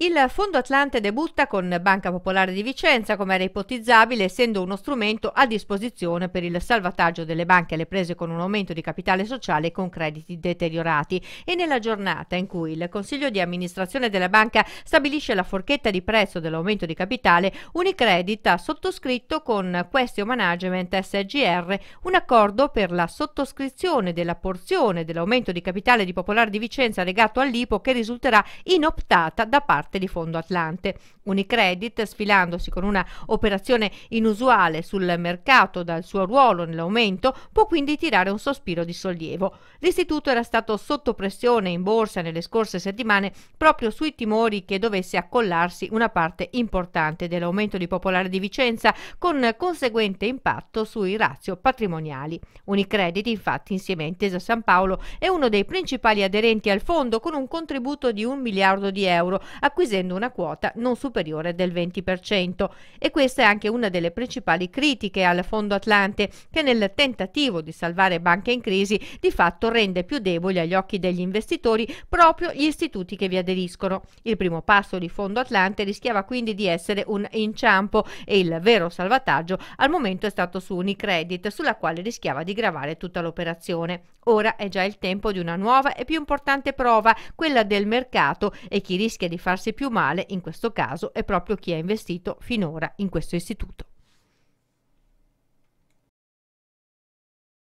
Il Fondo Atlante debutta con Banca Popolare di Vicenza, come era ipotizzabile, essendo uno strumento a disposizione per il salvataggio delle banche alle prese con un aumento di capitale sociale e con crediti deteriorati. E nella giornata in cui il Consiglio di amministrazione della banca stabilisce la forchetta di prezzo dell'aumento di capitale, Unicredit ha sottoscritto con Question Management SGR un accordo per la sottoscrizione della porzione dell'aumento di capitale di Popolare di Vicenza legato all'IPO che risulterà inoptata da parte parte di Fondo Atlante Unicredit, sfilandosi con una operazione inusuale sul mercato dal suo ruolo nell'aumento, può quindi tirare un sospiro di sollievo. L'istituto era stato sotto pressione in borsa nelle scorse settimane proprio sui timori che dovesse accollarsi una parte importante dell'aumento di Popolare di Vicenza con conseguente impatto sui razio patrimoniali. Unicredit, infatti, insieme a Intesa San Paolo, è uno dei principali aderenti al fondo con un contributo di un miliardo di euro, acquisendo una quota non superiore superiore del 20% e questa è anche una delle principali critiche al Fondo Atlante che nel tentativo di salvare banche in crisi di fatto rende più deboli agli occhi degli investitori proprio gli istituti che vi aderiscono. Il primo passo di Fondo Atlante rischiava quindi di essere un inciampo e il vero salvataggio al momento è stato su Unicredit sulla quale rischiava di gravare tutta l'operazione. Ora è già il tempo di una nuova e più importante prova, quella del mercato e chi rischia di farsi più male in questo caso è proprio chi ha investito finora in questo istituto.